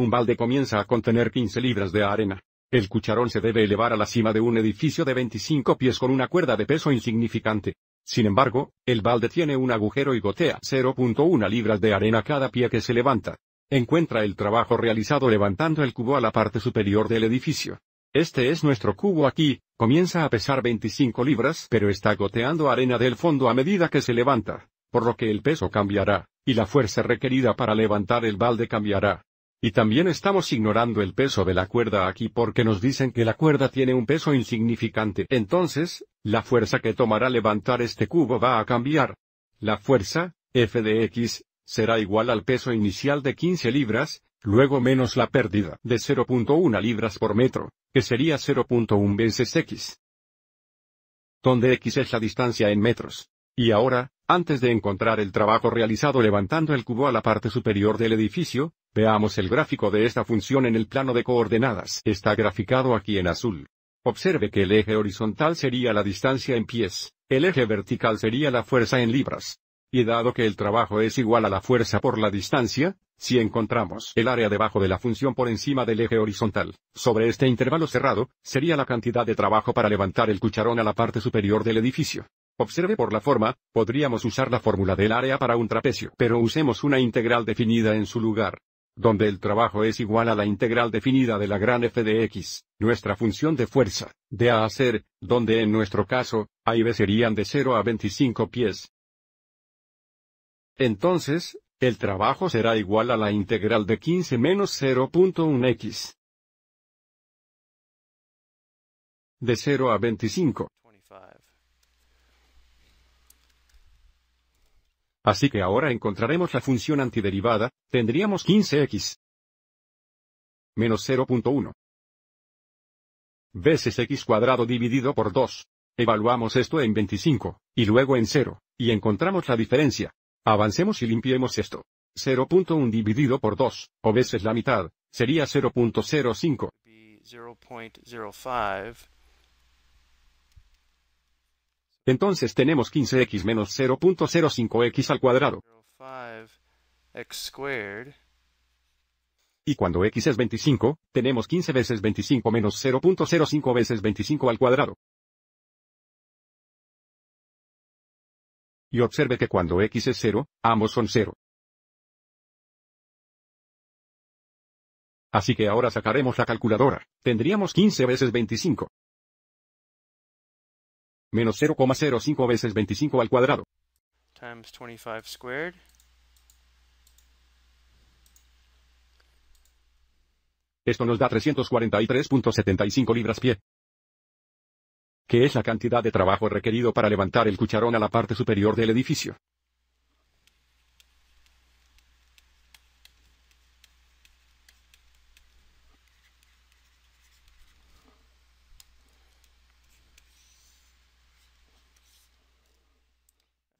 Un balde comienza a contener 15 libras de arena. El cucharón se debe elevar a la cima de un edificio de 25 pies con una cuerda de peso insignificante. Sin embargo, el balde tiene un agujero y gotea 0.1 libras de arena cada pie que se levanta. Encuentra el trabajo realizado levantando el cubo a la parte superior del edificio. Este es nuestro cubo aquí, comienza a pesar 25 libras pero está goteando arena del fondo a medida que se levanta, por lo que el peso cambiará, y la fuerza requerida para levantar el balde cambiará. Y también estamos ignorando el peso de la cuerda aquí porque nos dicen que la cuerda tiene un peso insignificante. Entonces, la fuerza que tomará levantar este cubo va a cambiar. La fuerza, F de X, será igual al peso inicial de 15 libras, luego menos la pérdida de 0.1 libras por metro, que sería 0.1 veces X. Donde X es la distancia en metros. Y ahora, antes de encontrar el trabajo realizado levantando el cubo a la parte superior del edificio, veamos el gráfico de esta función en el plano de coordenadas. Está graficado aquí en azul. Observe que el eje horizontal sería la distancia en pies, el eje vertical sería la fuerza en libras. Y dado que el trabajo es igual a la fuerza por la distancia, si encontramos el área debajo de la función por encima del eje horizontal, sobre este intervalo cerrado, sería la cantidad de trabajo para levantar el cucharón a la parte superior del edificio. Observe por la forma, podríamos usar la fórmula del área para un trapecio, pero usemos una integral definida en su lugar. Donde el trabajo es igual a la integral definida de la gran f de x, nuestra función de fuerza, de a hacer, donde en nuestro caso, a y b serían de 0 a 25 pies. Entonces, el trabajo será igual a la integral de 15 menos 0.1x. De 0 a 25, Así que ahora encontraremos la función antiderivada, tendríamos 15x menos 0.1 veces x cuadrado dividido por 2. Evaluamos esto en 25, y luego en 0, y encontramos la diferencia. Avancemos y limpiemos esto. 0.1 dividido por 2, o veces la mitad, sería 0.05. Entonces tenemos 15x menos 0.05x al cuadrado. Y cuando x es 25, tenemos 15 veces 25 menos 0.05 veces 25 al cuadrado. Y observe que cuando x es 0, ambos son 0. Así que ahora sacaremos la calculadora. Tendríamos 15 veces 25 menos 0,05 veces 25 al cuadrado. Times 25 squared. Esto nos da 343.75 libras-pie. Que es la cantidad de trabajo requerido para levantar el cucharón a la parte superior del edificio.